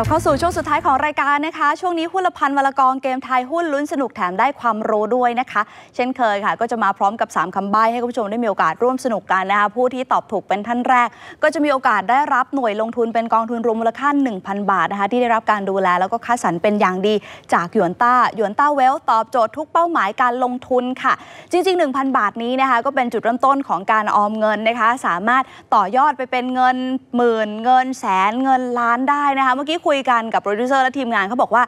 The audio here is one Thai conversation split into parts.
ลับเข้าสู่ช่วงสุดท้ายของรายการนะคะ ช่วงนี้หุ้นละพันวลกองเกมไทยหุ้นลุ้นสนุกแถมได้ความรู้ด้วยนะคะ เช่นเคยค่ะ ก็จะมาพร้อมกับ 3คำใบ้ให้คุณผู้ชมได้มีโอกาสร่วมสนุกกันนะคะ ผู้ที่ตอบถูกเป็นท่านแรก ก็จะมีโอกาสได้รับหน่วยลงทุนเป็นกองทุนรวมมูลค่า1,000 บาทนะคะที่ได้รับการดูแลแล้วก็คัดสรรเป็นอย่างดี จากหยวนต้าหยวนต้าเวลตอบโจทย์ทุกเป้าหมายการลงทุนค่ะ จริงๆ 1,000 บาทนี้นะคะก็เป็นจุดเริ่มต้นของการออมเงินนะคะ สามารถต่อยอดไปเป็นเงินหมื่นเงินแสนเงินล้านได้นะคะเมื่อกี้คุยกันกับโปรดิวเซอร์และทีมงานเขาบอกว่า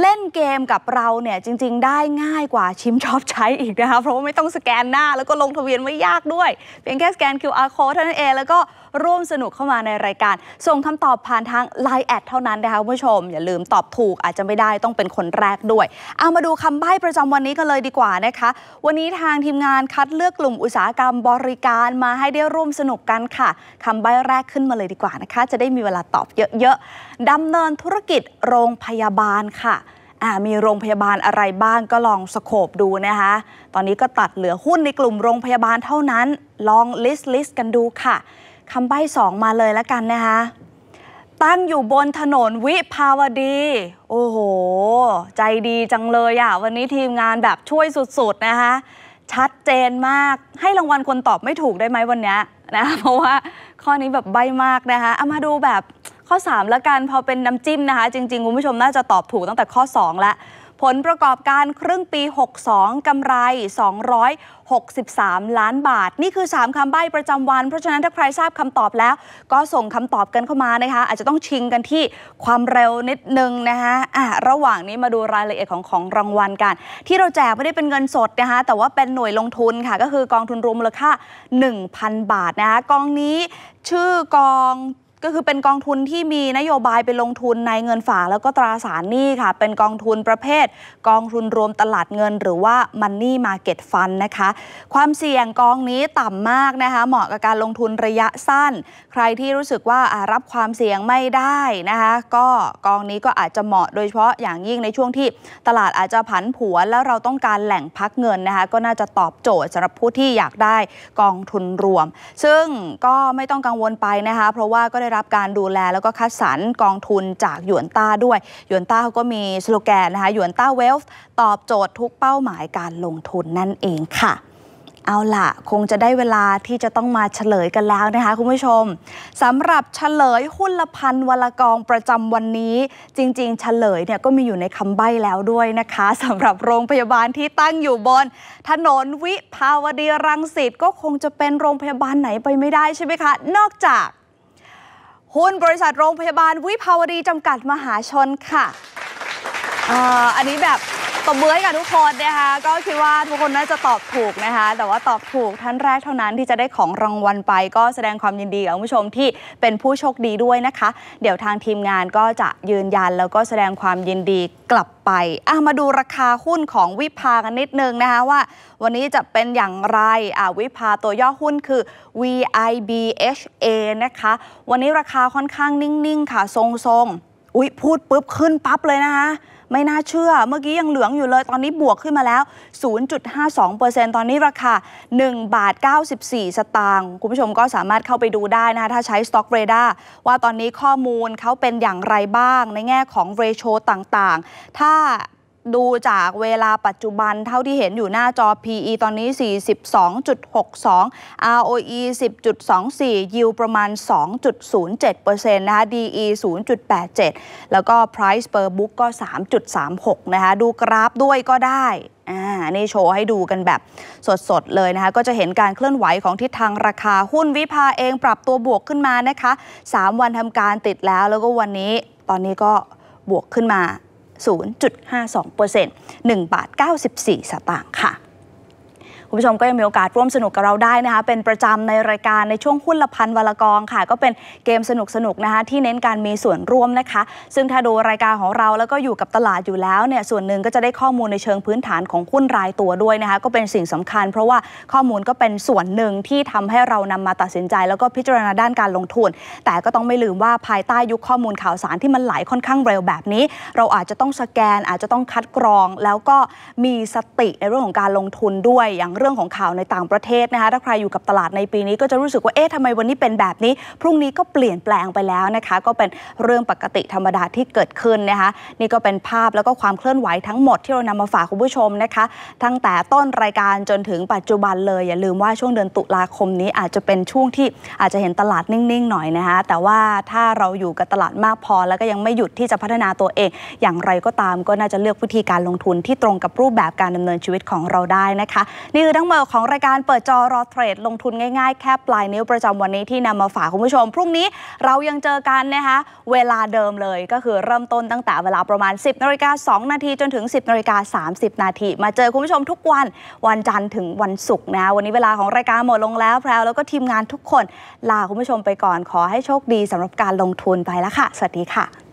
เล่นเกมกับเราเนี่ยจริง ๆได้ง่ายกว่าชิมช็อปใช้อีกนะคะเพราะว่าไม่ต้องสแกนหน้าแล้วก็ลงทะเบียนไม่ยากด้วยเพียงแค่สแกน QR code เท่านั้นเอง แล้วก็ร่วมสนุกเข้ามาในรายการ ส่งคำตอบผ่านทาง l ล n e แอดเท่านั้นนะคะคุณผู้ชม อย่าลืมตอบถูกอาจจะไม่ได้ต้องเป็นคนแรกด้วยเอามาดูคำใบ้ประจำวันนี้กันเลยดีกว่านะคะ วันนี้ทางทีมงานคัดเลือกกลุ่มอุตสาหกรรมบริการมาให้ได้ร่วมสนุกกันค่ะคำใบ้แรกขึ้นมาเลยดีกว่านะคะจะได้มีเวลาตอบเยอะๆดำเนินธุรกิจโรงพยาบาลค่ะมีโรงพยาบาลอะไรบ้างก็ลองสโคบดูนะคะ ตอนนี้ก็ตัดเหลือหุ้นในกลุ่มโรงพยาบาลเท่านั้นลองลิสต์ลิสต์กันดูค่ะคำใบ้สองมาเลยแล้วกันนะคะ ตั้งอยู่บนถนนวิภาวดี โอ้โห ใจดีจังเลยอะวันนี้ทีมงานแบบช่วยสุดๆนะคะ ชัดเจนมาก ให้รางวัลคนตอบไม่ถูกได้ไหมวันนี้นะเพราะว่าข้อนี้แบบใบมากนะคะเอามาดูแบบข้อ 3 แล้วกัน พอเป็นน้ำจิ้มนะคะ จริงๆ คุณผู้ชมน่าจะตอบถูกตั้งแต่ข้อ2แล้วผลประกอบการครึ่งปี 62 กำไร 263 ล้านบาท นี่คือ 3คำใบ้ประจำวัน เพราะฉะนั้นถ้าใครทราบคำตอบแล้ว ก็ส่งคำตอบกันเข้ามานะคะอาจจะต้องชิงกันที่ความเร็วนิดนึงนะคะะระหว่างนี้มาดูรายละเอียดของของรางวัลกัน ที่เราแจกไม่ได้เป็นเงินสดนะคะแต่ว่าเป็นหน่วยลงทุนค่ะ ก็คือกองทุนรวมมูลค่า 1,000 บาทนะคะกองนี้ชื่อกองก็คือเป็นกองทุนที่มีนโยบายไปลงทุนในเงินฝากแล้วก็ตราสารหนี้ค่ะ เป็นกองทุนประเภทกองทุนรวมตลาดเงิน หรือว่า Money Market Fund นะคะ ความเสี่ยงกองนี้ต่ำมากนะคะ เหมาะกับการลงทุนระยะสั้น ใครที่รู้สึกว่ารับความเสี่ยงไม่ได้นะคะ ก็กองนี้ก็อาจจะเหมาะโดยเฉพาะอย่างยิ่งในช่วงที่ตลาดอาจจะผันผวนแล้วเราต้องการแหล่งพักเงินนะคะ ก็น่าจะตอบโจทย์สำหรับผู้ที่อยากได้กองทุนรวม ซึ่งก็ไม่ต้องกังวลไปนะคะ เพราะว่าก็ได้ได้รับการดูแลแล้วก็คัดสรรกองทุนจาก หยวนต้าด้วย หยวนต้าเขาก็มีสโลแกนนะคะ หยวนต้าเวลส์ตอบโจทย์ทุกเป้าหมายการลงทุนนั่นเองค่ะ เอาล่ะคงจะได้เวลาที่จะต้องมาเฉลยกันแล้วนะคะคุณผู้ชมสำหรับเฉลยหุ้นละพันวลกองประจำวันนี้จริงๆเฉลยเนี่ยก็มีอยู่ในคำใบ้แล้วด้วยนะคะสำหรับโรงพยาบาลที่ตั้งอยู่บน ถนนวิภาวดีรังสิตก็คงจะเป็นโรงพยาบาลไหนไปไม่ได้ใช่ไหมคะ นอกจากุ้นบริษัทโรงพยาบาลวิภาวดีจำกัดมหาชนค่ะออันนี้แบบตบมือให้กับทุกคนนะคะก็คิดว่าทุกคนน่าจะตอบถูกนะคะ แต่ว่าตอบถูก ท่านแรกเท่านั้นที่จะได้ของรางวัลไป ก็แสดงความยินดีกับผู้ชมที่เป็นผู้โชคดีด้วยนะคะ เดี๋ยวทางทีมงานก็จะยืนยันแล้วก็แสดงความยินดีกลับไปอ่ะมาดูราคาหุ้นของวิภากันนิดนึงนะคะว่า วันนี้จะเป็นอย่างไรอ่ะวิภาตัวย่อหุ้นคือ VIBHA นะคะ วันนี้ราคาค่อนข้างนิ่งๆค่ะทรงๆอุ้ยพูดปุ๊บขึ้นปั๊บเลยนะคะไม่น่าเชื่อ เมื่อกี้ยังเหลืองอยู่เลย ตอนนี้บวกขึ้นมาแล้ว 0.52%ตอนนี้ราคา1บาท94 สตางค์ คุณผู้ชมก็สามารถเข้าไปดูได้นะคะถ้าใช้ Stock r a d a r ว่าตอนนี้ข้อมูลเขาเป็นอย่างไรบ้าง ในแง่ของเรโชต่าง ๆ ถ้าดูจากเวลาปัจจุบันเท่าที่เห็นอยู่หน้าจอ PE ตอนนี้ 42.62 ROE 10.24 Yield ประมาณ 2.07%นะคะ DE 0.87 แล้วก็ Price per book ก็ 3.36 นะคะดูกราฟด้วยก็ได้ อ่า นี่โชว์ให้ดูกันแบบสดๆ เลยนะคะ ก็จะเห็นการเคลื่อนไหวของทิศทางราคาหุ้นวิภาเองปรับตัวบวกขึ้นมานะคะ 3 วันทำการติดแล้วแล้วก็วันนี้ตอนนี้ก็บวกขึ้นมา0.52% 1บาท94 สตางค์ค่ะคุณผู้ชมก็ยังมีโอกาสร่วมสนุกกับเราได้นะคะเป็นประจำในรายการในช่วงหุ้นละพันวลกองค่ะก็เป็นเกมสนุกๆนนะคะที่เน้นการมีส่วนร่วมนะคะ ซึ่งถ้าดูรายการของเราแล้วก็อยู่กับตลาดอยู่แล้วเนี่ยส่วนหนึ่งก็จะได้ข้อมูลในเชิงพื้นฐานของหุ้นรายตัวด้วยนะคะก็เป็นสิ่งสำคัญ เพราะว่าข้อมูลก็เป็นส่วนหนึ่งที่ทำให้เรานำมาตัดสินใจ แล้วก็พิจารณาด้านการลงทุน แต่ก็ต้องไม่ลืมว่าภายใต้ยุคข้อมูลข่าวสารที่มันไหลค่อนข้างเร็วแบบนี้ เราอาจจะต้องสแกนอาจจะต้องคัดกรอง แล้วก็มีสติในเรื่องของการลงทุนด้วยอย่างเรื่องของข่าวในต่างประเทศนะคะ ถ้าใครอยู่กับตลาดในปีนี้ก็จะรู้สึกว่า เอ๊ะทำไมวันนี้เป็นแบบนี้ พรุ่งนี้ก็เปลี่ยนแปลงไปแล้วนะคะ ก็เป็นเรื่องปกติธรรมดาที่เกิดขึ้นนะคะ นี่ก็เป็นภาพแล้วก็ความเคลื่อนไหวทั้งหมดที่เรานำมาฝากคุณผู้ชมนะคะ ตั้งแต่ต้นรายการจนถึงปัจจุบันเลย อย่าลืมว่าช่วงเดือนตุลาคมนี้อาจจะเป็นช่วงที่อาจจะเห็นตลาดนิ่งๆ หน่อยนะคะ แต่ว่าถ้าเราอยู่กับตลาดมากพอ แล้วก็ยังไม่หยุดที่จะพัฒนาตัวเอง อย่างไรก็ตามก็น่าจะเลือกวิธีการลงทุนที่ตรงกับรูปแบบการดำเนินชีวิตของเราได้นะคะนี่คือทั้งหมดของรายการเปิดจอรอเทรดลงทุนง่ายๆ แค่ปลายนิ้วประจำวันนี้ที่นำมาฝากคุณผู้ชม พรุ่งนี้เรายังเจอกันนะคะเวลาเดิมเลยก็คือเริ่มต้นตั้งแต่เวลาประมาณ 10นาฬิกานาทีจนถึง 10นาฬิกา30นาทีมาเจอคุณผู้ชมทุกวันวันจันทร์ถึงวันศุกร์นะวันนี้เวลาของรายการหมดลงแล้วแพรวแล้วก็ทีมงานทุกคนลาคุณผู้ชมไปก่อนขอให้โชคดีสำหรับการลงทุนไปแล้วค่ะสวัสดีค่ะ